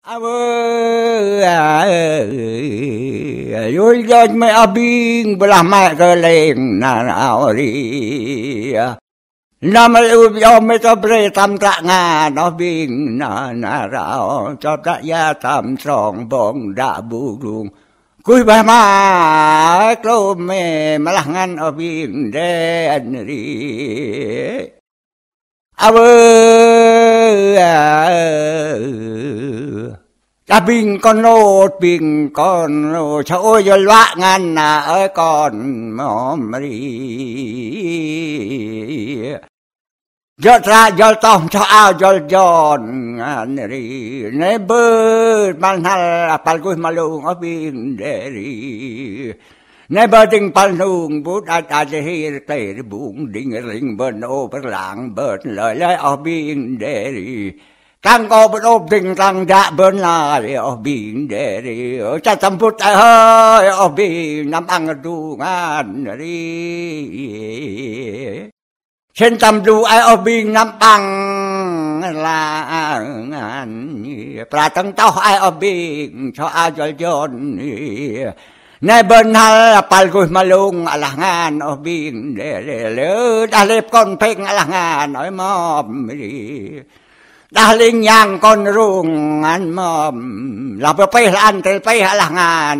Awe... Yuldad me abing belah makeling na nauri. Namal ubyo me tobre tam tak nga no bing na narao. Tob tam song, bong da bugung. Kuy bah ma klo me malah obing den ri. Awee. à bình con lô bình con lô chỗ yo loa ngàn à ơi con mòm đi giọt ra giọt tông cho ao giọt giọt ngàn đi nè bơ ban hà palgus malung ở bình để đi nay bờ đã Nebading palnung bud at adhir kler bung ding ring bờ over lang ben lai lai of being deri. Kang ko ben of ding lang da ben lai of being deri. Cha hơi ở biên being nam ang dungan đi trên tâm du ai of being nam ang la an. Pratang tao ai ở being cho ai ajol jon nay bên là Nebenhal palgus malung alangan o bin lelelud alip konping alangan oy mom ri. Daling yang konrung an mom lapapil antil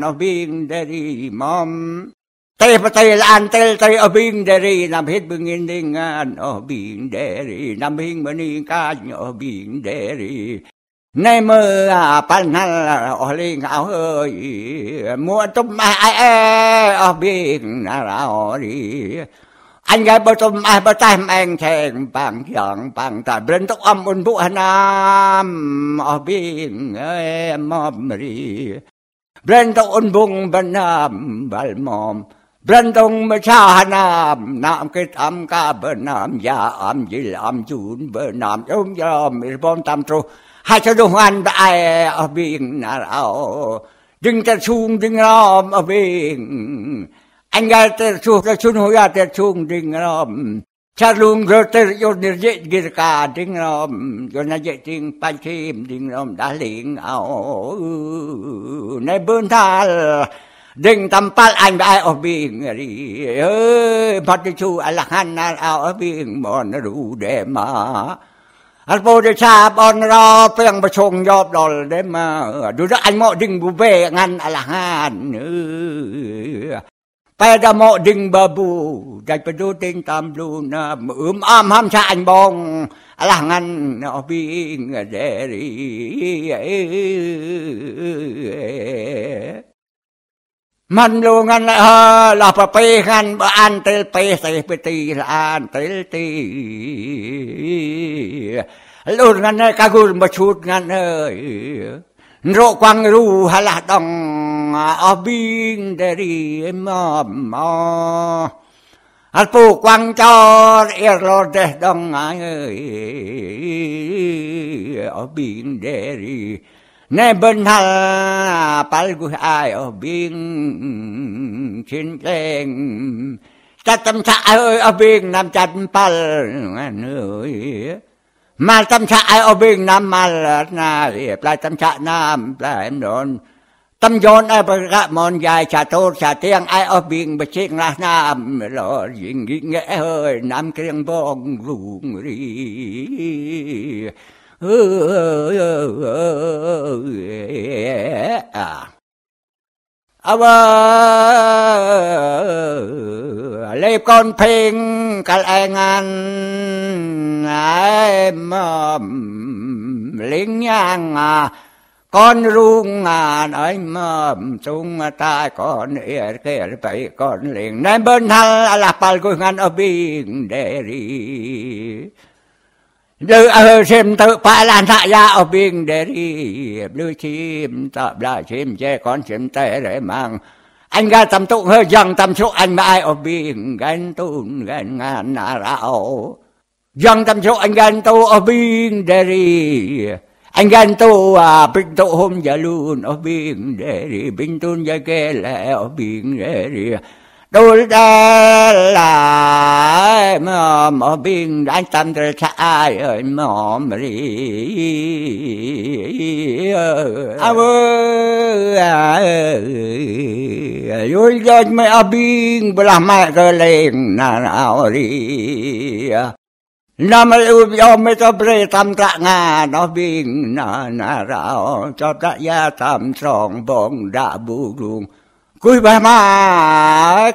ở biên để đi deri hết Tay yên antil tay o biên để đi bingindingan o bin yên ca maningan biên để đi nay mưa à pan na ở li ngạo ơi mua tôm ma à, ở à, à, biển na ra đi anh gái bơ tôm ma bơ tay mang thèn bằng giọng bằng ta bên tóc âm un bu nam ở biển em mầm đi bên tóc un bung bên nam bal mồm bên tông mà cha nam nam cái tam ca bên nam già dạ âm dị âm chun bên nam ông già mi bom tam tru หาชดหันไปอบิ่งนาเราดึงจะชุงดึงรอมอบิ่งอันกาเตชุกชุนหัวยาเตชุงดึงรอม ชาลุงเตยนิเยิกิกาดึงรอมยนายจิงปัญชีมดึงรอมดาลิงเอา ในเบิ้อทาลดึงตำปัลอันไปอบิ่งรีเฮ้ยพัดชูอัลฮันนาเอาอบิ่งมอนรูเดมาอัลโปรเชาบอนรอเปียงประชงยอบดอลเดมาดูด้วยอันมอดึงบุเบงันอลหานเออไปดมอดึงบาบูได้ไปดูติงตามดูนามืออ้ามห้ามชายบอง อลังันเอาบิงเดรีมันดูงันเออลาปะเปกันบ้านเตลเปใส่ปตีลานเตลตีลุดงันกะกูมาชุดงันเอ้ยโรควังรูฮละดองอบิงเดรีมอมมออัลปูกวังจอดเอรอเดดองเอ้ยอบิงเดรี nè bên hà palgu ai ở biên chiến tranh ta tâm xã ơi ở biên nam chân pal nơi mà tâm xã ở biên nam mà na hiệp lại tâm xã nam là em đồn tâm dồn ai bật gạ mòn dài trả tốt trả tiếng ai ở biên bật chiếc là nam lo gì nghĩ nghe hơi nam bông bong rủ lê con phênh cả lại ngàn em lính nhang con rung ngàn anh chung tai con ear kia bay con liền nem bên hal là pal gungan ở biển để đi Dư ơ ờ, xem tự pa lan hạ ya ở biên để đi đưa chim tập là chim che con chim tè để mang anh ga tâm tụng hơi dần tầm số anh mai ở biên gan tun gan ngàn na rao dần tầm số anh gan tu ở biên để đi anh gan tu à bình tu hôm giờ luôn ở biên để đi bình tuôn giờ kê lẽ ở biên để đi Ter đôi ta là mà mà bình đánh tâm từ xa ai ơi mà mà đi à vơ à dối dối mẹ bình bà là mẹ cơ lên nà nào đi นามาอุบยอมไม่ต้องเปรตทำตะงานอบิงนานาเราจอบตะยาทำสองบองดาบูรุง Kuy ba ma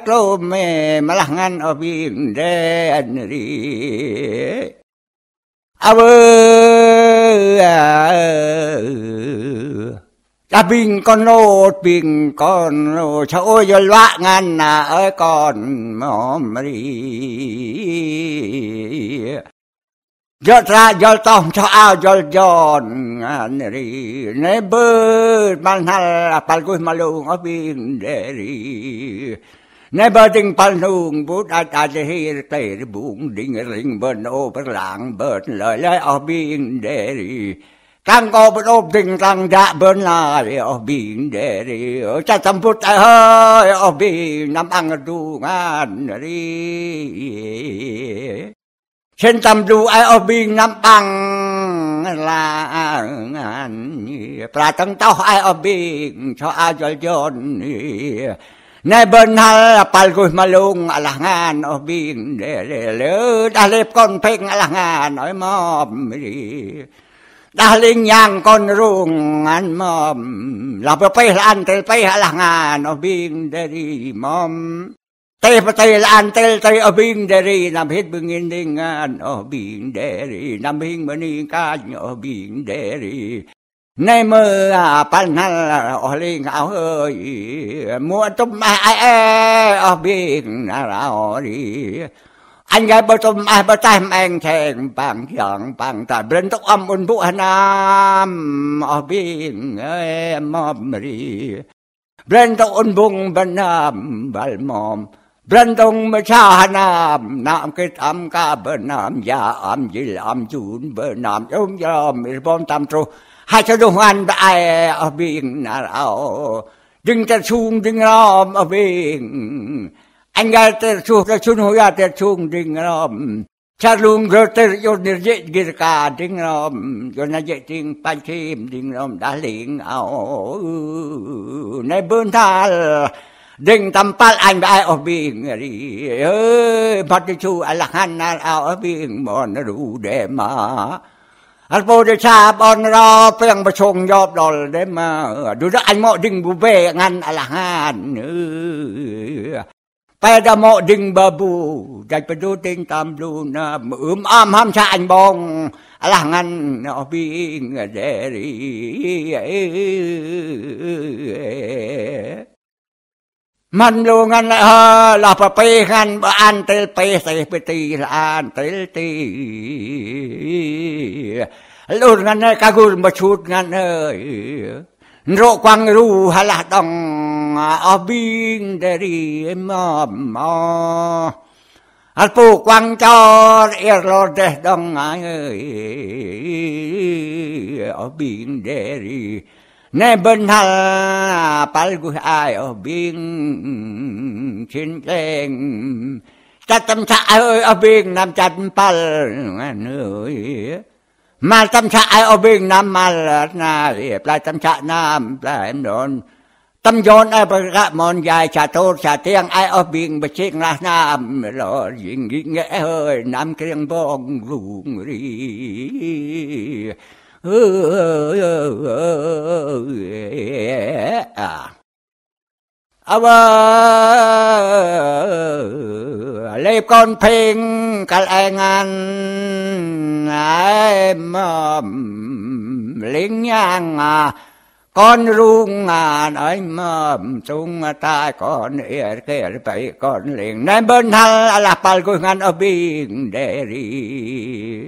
klo me malangan obin de anri. Awe ya bing kon lo bing kon lo cha o yo la ngan na ai kon mom ri. យល់ត្រាយល់តោះចោះអើយល់យន់អានរីណេបឺបានហលប៉ាល់គូសម៉លងអបិនដេរីណេបឺទីងប៉ាល់នុងពុតអាចអាចហេរតេរប៊ូងឌីងរិងបឺណូប្រឡាងបឺនលយលយអបិនដេរីកាំងកោបដូបទីងកាំងដាក់បឺនឡាយអបិនដេរីអូចាំពុតអើយអបិនណាំអង្គឌូងអានរី xin tâm du ai ở biên Nam Bằng là anh Pra tăng tao ai ở biên cho ai cho chôn Này bên hà là pal gùi mà lùng à là ngàn ở biên Để lê lê đã lếp con phênh à là ngàn nói mòm đã linh nhang con rung à ăn mòm là bờ bay ăn tới bay là ngàn ở biên để đi mòm Tay patay laan tel tay abing deri nam hit bingin dingan obing deri nam hing maning kan obing deri nay mơ à pan hal oli à, ngạo ơi mua tôm ma e ở obing nà ra ori anh gái bơ tôm ai bơ tay mang thèn bằng giọng bằng tài bên tóc âm un bu nam obing em mom ri bên tóc un bung bên nam bal mom Brandong Machahanam, Nam Kitam Kabanam, Yaam Yilam Jun Bernam, Yom Yom Irbon Tam Tro, Hachaduhan Bae of being Narao, Ding Tachung Ding Ram of being, Angal Tachung Tachung Hoya Tachung Ding Ram, Chalung Rotter Yonirjet Girka Ding Ram, Yonajet Ding Panchim Ding Ram Daling Ao, Nebuntal, ดึงตำปัลอันไปอบิงรีเฮ้ยพัดิชูอัลฮันนาเอาอบิงมอนรูเดมาอัลโปดชาบอนรอเปียงประชงยอบดอลเดมาดูดอันหมอดึงบุเบงันอัลฮันเนื้อไปดมอดึงบาบูใจไปดูติงตามดูนะมืออ้อมห้ามชาอันบองอัลฮันเอาอบิงเดรีเอ้ kwang kwang ru halah abing abing มันลงกันเออลาไปกันบ้านเตลไปใส่ไปตีลานเตลตีลุ่นกันเลยกากูมาชุดกันเลยโรควังรู้ฮะละต้องอบิงเดรีมอมมออัลปูควังจอดเอรโรเดดองไงอบิงเดรี bên hal pal gu ai keng ta ai 발구하여 빙신생 짜땀차여 빙남 짠발 nơi mà tâm xã ở bên nam na là lại tâm xã nam là em đồn tâm dồn ai bật gạ mòn dài xà tô xà tiếng ai ở bên bật chiếc là nam lo dính nghĩ nghe hơi nam kiêng bong rụng ri à lê con phiên cả anh ngàn em lính nhang à con rung à, anh mà chúng ta con ear kể phải con liền nên bên hal là pal gu ngan obing đi.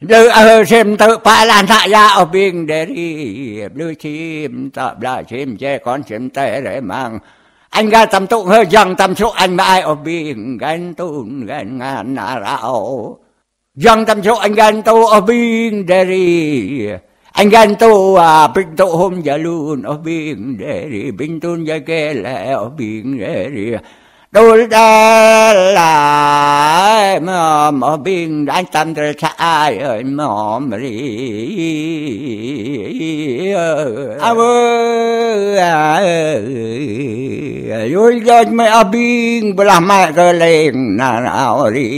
Đư ơ xem tự pa lan thạ ya ở biên để đi Đư chim tập la chim che con chim tê để mang Anh ra tầm tụng hơi dần tầm số anh mai ở biên Gánh tùn gánh ngàn nà rạo Dần tầm số anh gánh tu ở biên để đi anh gan tu à bình tu hôm giờ luôn ở biên để đi bình tuôn giờ kê lẽ ở biên để đi đôi đa lại mà mà bình đánh tâm trời xa ai ơi mà mà đi à vơ à dối gọi mẹ à bình bà là mẹ cơ lên nà nào đi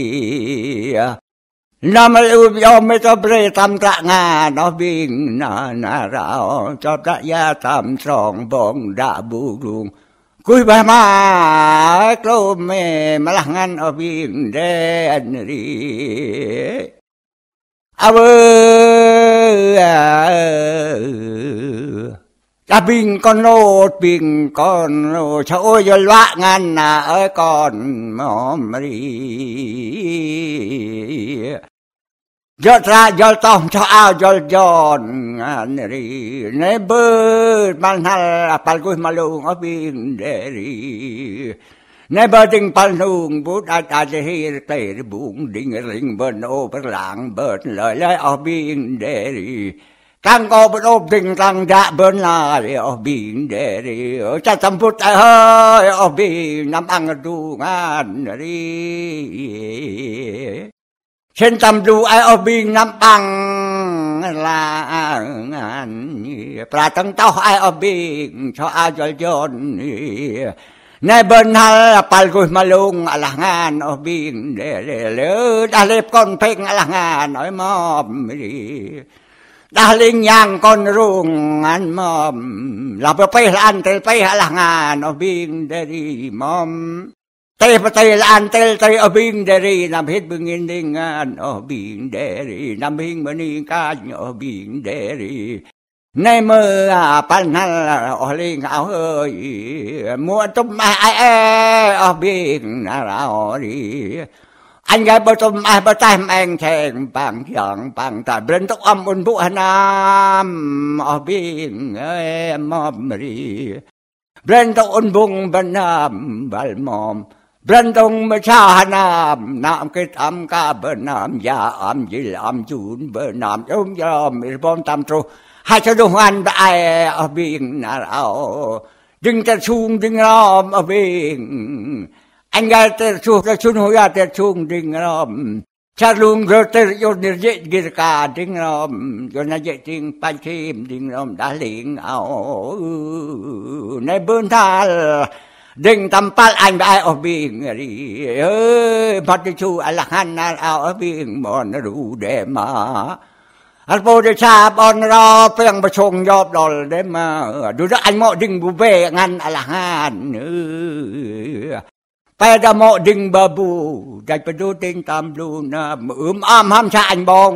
Nam mê u bi om to bre tam tra nga bing na na rao ta ya tam song bong da bu gung Kuy ba ma klo me malangan obing de anri. Awe eh. la bing eh, kon no bing kon no cha o yo la ngan na e kon mom ri. Ne Ne deri, deri, deri, lang Kang tang យល់ថាយល់តោះចោះអោយល់យន់ងានរីណេបឺបានហាល់អបលគុះមកលងអបិនដេរីណេបឺទីងផាល់នុងពុតអាចអាចហេរតេរប៊ូងឌីងរីងបឺណូប្រឡាងបឺលើលើអបិនដេរីកាំងកោបដូបទីងឡាងដាក់បឺណាលីអបិនដេរីអូចាំពុតអើយអបិនណាំអង្គឌូងានរី xin tâm du ai ở biên Nam Bằng là à, à, Pra tăng tao ai ở biên cho ai cho chôn Nay bên hà là pal gùi mà lùng à là ngàn ở biên Để để lỡ đã lếp con phênh à là ngàn nói mòm Đã linh nhang con rung ăn mòm Là bởi bây là tới bây à là ngàn ở biên để đi mòm Teepatay laan tel tay abing deri namhit bingin dingan oh bing deri namhing maning kan oh bing deri nay mơ à pan hal oh ling ao ơi mua tum ma ai e oh bing na ra oh đi anh gái bơ tum ma bơ tay mang thèn bằng chẳng bằng ta bên tóc âm un bu nam oh bing em mom ri bên tóc un bung bên nam bal mom บรรดงมชานาม นามคือทำกาเบนามยาอามยิลอามจูนเบนามยงยอมมิรบอมตามตรูให้ชดงันไปอบิงนาเอาดึงจะชุงดึงรอมอบิงอันกาจะชุกจะชุนหัวยาจะชุงดึงรอม ชาลุงเรจะตยนิเยกิจการดึงรอมยนเยติงไปทีมดึงรอมดาลิงเอาในเบื้องทาดึงตำปาลอันไปออบิงรีเฮ้ย พัติชูอัลหันนาเอาอบิงบอนรูเดมาอัลโเดชาบอนรอเพียงประชงยอบดอลเดมาดูดอันโมดึงบุเบงันอัลหันเออไปดะหมอดึงบาบูจัดไปดูติงตามดูนะมืออ้ามห้ามชาอันบอง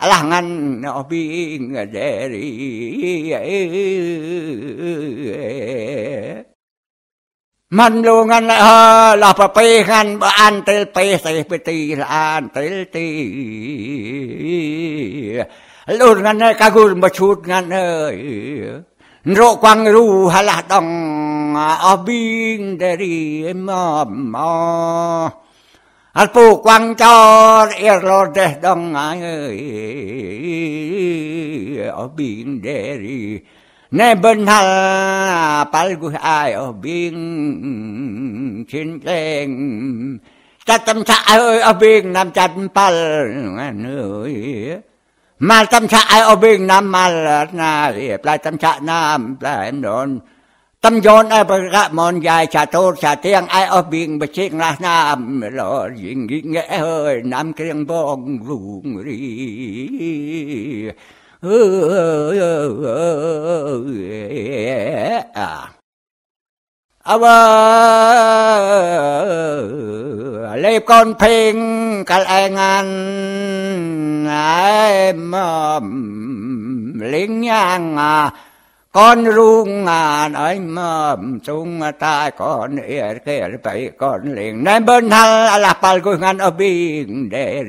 อัลหันอบิงเดรีมันลูงันเออลาปไปีกันบ้านเตลปีใส่ปตีลานเตลตีลูงันเนกากูมาชุดงันเอ้ยโรควังรู้ฮะละ้องอบิงเดรีมอมออัลปูกวังจอดเอรโลเดดองไงอบิงเดรี bên 내번하 빨구하여 빙신생 짜뜸차여 빙남 짜뜸팔 nơi mà tâm xã ở bên nam mà là lại tâm xã nam là em đồn tâm dồn ai bật gạ mòn dài xả tốt xả tiếng ai ở bên bờ chiến là nam lo dính nghĩ nghe hơi nam kiêng bong rụng ri lê con phênh cả anh ăn em lính nhang à con rung à nói mà chung ta con ir kia phải con liền nên bên hal là pal gung an ở biển để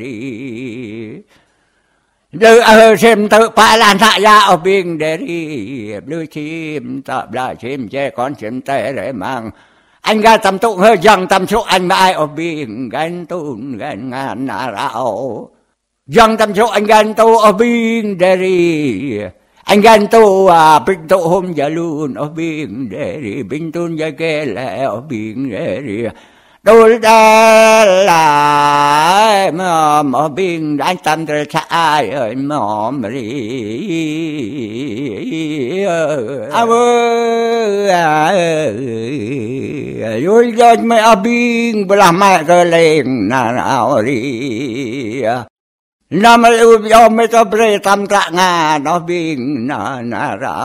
Dư ơ xem tự phá lan hạ gia ở biên để đi Lưu chim tập là chim che con chim tê để mang Anh ra tâm tụng hơi dần tâm số anh mai ở biên Gánh tùn gánh ngàn nà rạo Dần tâm số anh gánh tu ở biên để đi anh gan tu à bình tu hôm giờ luôn ở biên để đi bình tuôn giờ kê lẽ ở biên để đi đôi đa là mà mà bên anh tâm rồi cha ai ơi mà mì à vừa rồi rồi mà ở bên bà mẹ rồi lên nà nào đi นามอุบยอมไม่ต้องเปรตำตะงานนอบิงนานาเรา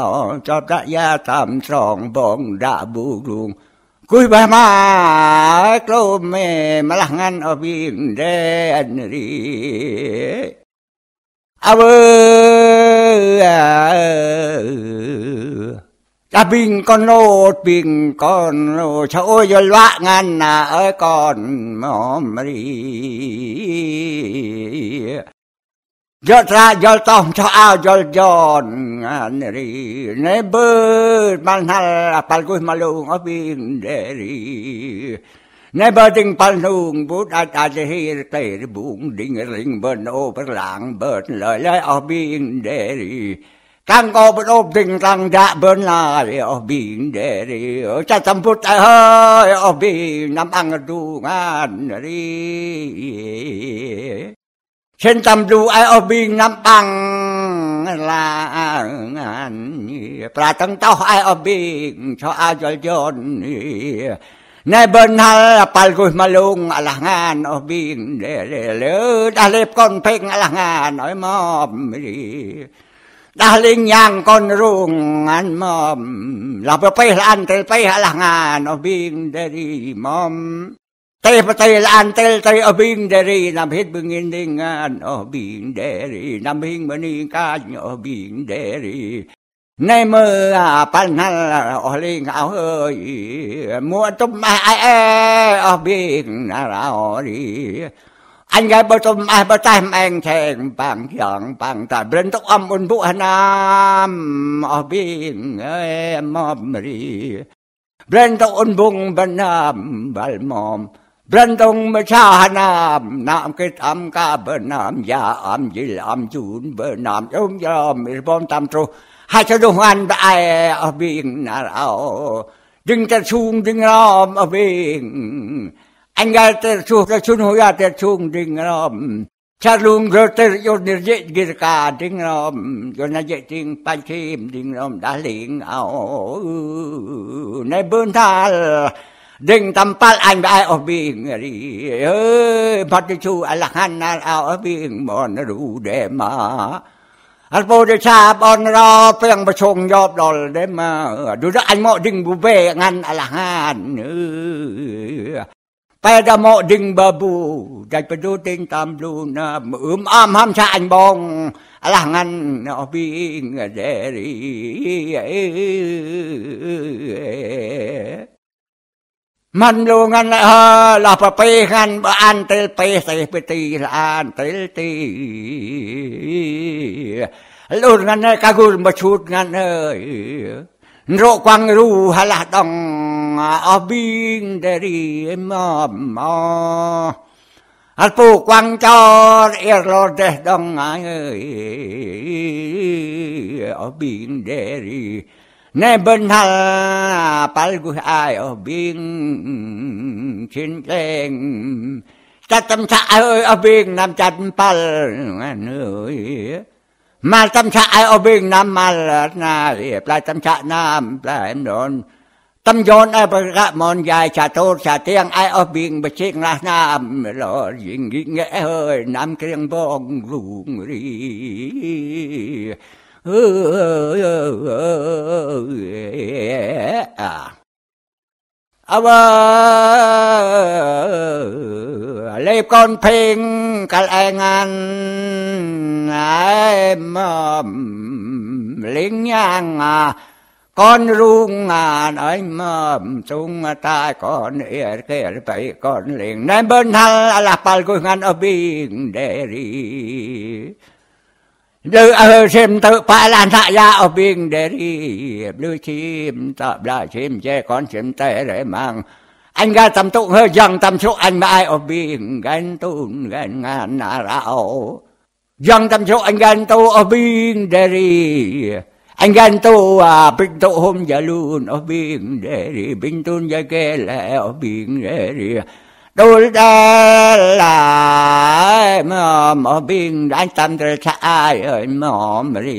จอบตะยาตำสองบองดาบูรุง Kuy ba ma klo me malangan obin de anri. Awe ta bing kon lo bing kon lo cha yo la ngan na e kon mom ri. jol Ne Ne bung, Dingering lang យល់ត្រាយល់តោះចោះអើយល់យន់អានរីណេបឺបានហល់ប៉ាល់គូសម៉លូងអបិងដេរីណេបើទីងប៉ាល់នូងពុតអាចអាចហេរតេរប៊ូងឌីងរីងបើណូប្រឡាងបើលើលើអបិងដេរីកាំងកោបដូបទីងតាំងដាក់បើណាលអបិងដេរីអូចាំពុតអើយអបិងណាំអង្គឌូងអានរី xin tâm du ai ở biên Nam Bằng là à, à, Pra tăng tao ai ở biên cho ai cho dồn Nay bên hal pal ko malung alangan o bing de de le dalip kon ping alangan oi mom ri daling yang kon rung an mom la pe pe an te pe alangan o bing để ri mom Tay patay laan tel tay obing deri nam hit bungin dingan obing deri nam hing maning kan obing deri nay mơ à pan hal liền áo hơi mua tôm mai ai obing nà ra ori anh gái bơ tôm mai bơ tay mang thèn bằng giọng bằng tài bên tóc âm un bu nam obing em mom ri bên tóc un bung bên nam bal mom Brandong mechahanam, nam kitam ka bernam, ya am yil am jun bernam, yom yom irbom tam tro, hachaduhan dae abing narao, ding tersung ding ram abing, anggal tersung tersun hoya tersung ding ram, charlung groter yon nirjit girka ding ram, yon najit ding panchim ding ram daling ao, nebuntal, ดึงตำปัลอันไปออบิงรีเอ้ยพัดชูอัลหันนาเอาอบิงบอนรูเดมาอัลโเดชาบอนรอเปียงประชงยอบดอลเดมาดูด้วยอันมอดึงบุเบงันอัลหันเออไปดมอดึงบาบูได้ไปดูดึงตามลูนาอืมอ้อมห้ามชาอันบองอัลหันอบิงเดรีเอ้ยมันดูงันเออลาปะเปงันบานเตลเปใส่ปตีลานเตลตีลุดงันกากุลมาชุดงันเอยโรควังรูฮลาดองอบิงเดรีมอมมออัลปูกวังจอดเอรอดเดดองไงเอ้ยอบิงเดรี nè bên hà palgu ai ở biên chiến tranh ta tâm xã ơi ở biên nam chân pal nơi mà tâm xã ở biên nam mà na hiệp lại tâm xã nam là em đồn tâm dồn ai bật ra mòn dài trả tốt trả tiếng ai ở biên bật chiếc là nam lo gì nghĩ nghe hơi nam kiêng bông rụng ri lê con phênh cả lại ngàn em lính nhang à, con rung ngàn anh chung tai con ear kia bay con liền nên bên hal là pal gungan ở biển để Đư ơ ờ, xem tự pa lan hạ ya ở biên đề ri Đư chim tập là chim che con chim tè để mang Anh ga tâm tụng hơi dần tầm số anh mai ở biên Gánh tùn gánh ngàn nà rạo Dần tầm số anh gánh tu ở biên đề ri Anh gánh tu à bình tụ hôm giờ luôn ở biên đề ri Bình tuôn giờ kê lẽ ở biên đề ri Dul-da-la-ma-ma-bing-dan-tam-dul-ta-ay-ma-ma-ri.